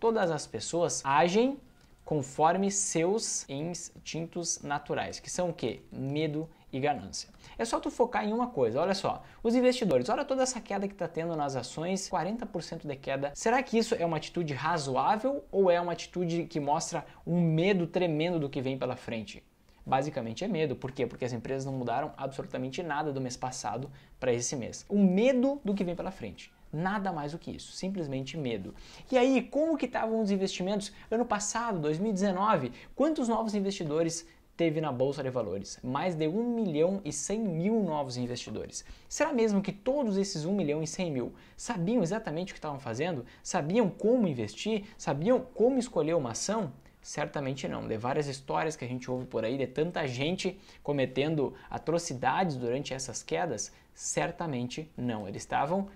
Todas as pessoas agem conforme seus instintos naturais, que são o quê? Medo e ganância. É só tu focar em uma coisa, olha só. Os investidores, olha toda essa queda que está tendo nas ações, 40% de queda. Será que isso é uma atitude razoável ou é uma atitude que mostra um medo tremendo do que vem pela frente? Basicamente é medo. Por quê? Porque as empresas não mudaram absolutamente nada do mês passado para esse mês. O medo do que vem pela frente. Nada mais do que isso, simplesmente medo. E aí, como que estavam os investimentos ano passado, 2019? Quantos novos investidores teve na Bolsa de Valores? Mais de 1 milhão e 100 mil novos investidores. Será mesmo que todos esses 1 milhão e 100 mil sabiam exatamente o que estavam fazendo? Sabiam como investir? Sabiam como escolher uma ação? Certamente não. De várias histórias que a gente ouve por aí, de tanta gente cometendo atrocidades durante essas quedas, certamente não. Eles estavam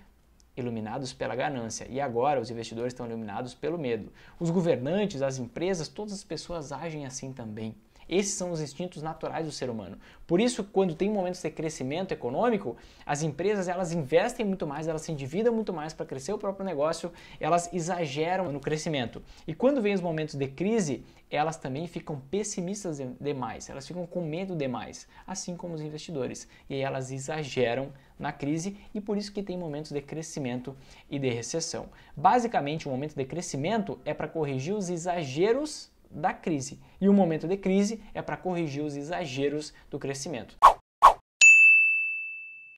iluminados pela ganância e agora os investidores estão iluminados pelo medo. Os governantes, as empresas, todas as pessoas agem assim também. Esses são os instintos naturais do ser humano. Por isso, quando tem momentos de crescimento econômico, as empresas elas investem muito mais, elas se endividam muito mais para crescer o próprio negócio, elas exageram no crescimento. E quando vem os momentos de crise, elas também ficam pessimistas demais, elas ficam com medo demais, assim como os investidores. E aí elas exageram na crise e por isso que tem momentos de crescimento e de recessão. Basicamente, o momento de crescimento é para corrigir os exageros da crise e o momento de crise é para corrigir os exageros do crescimento.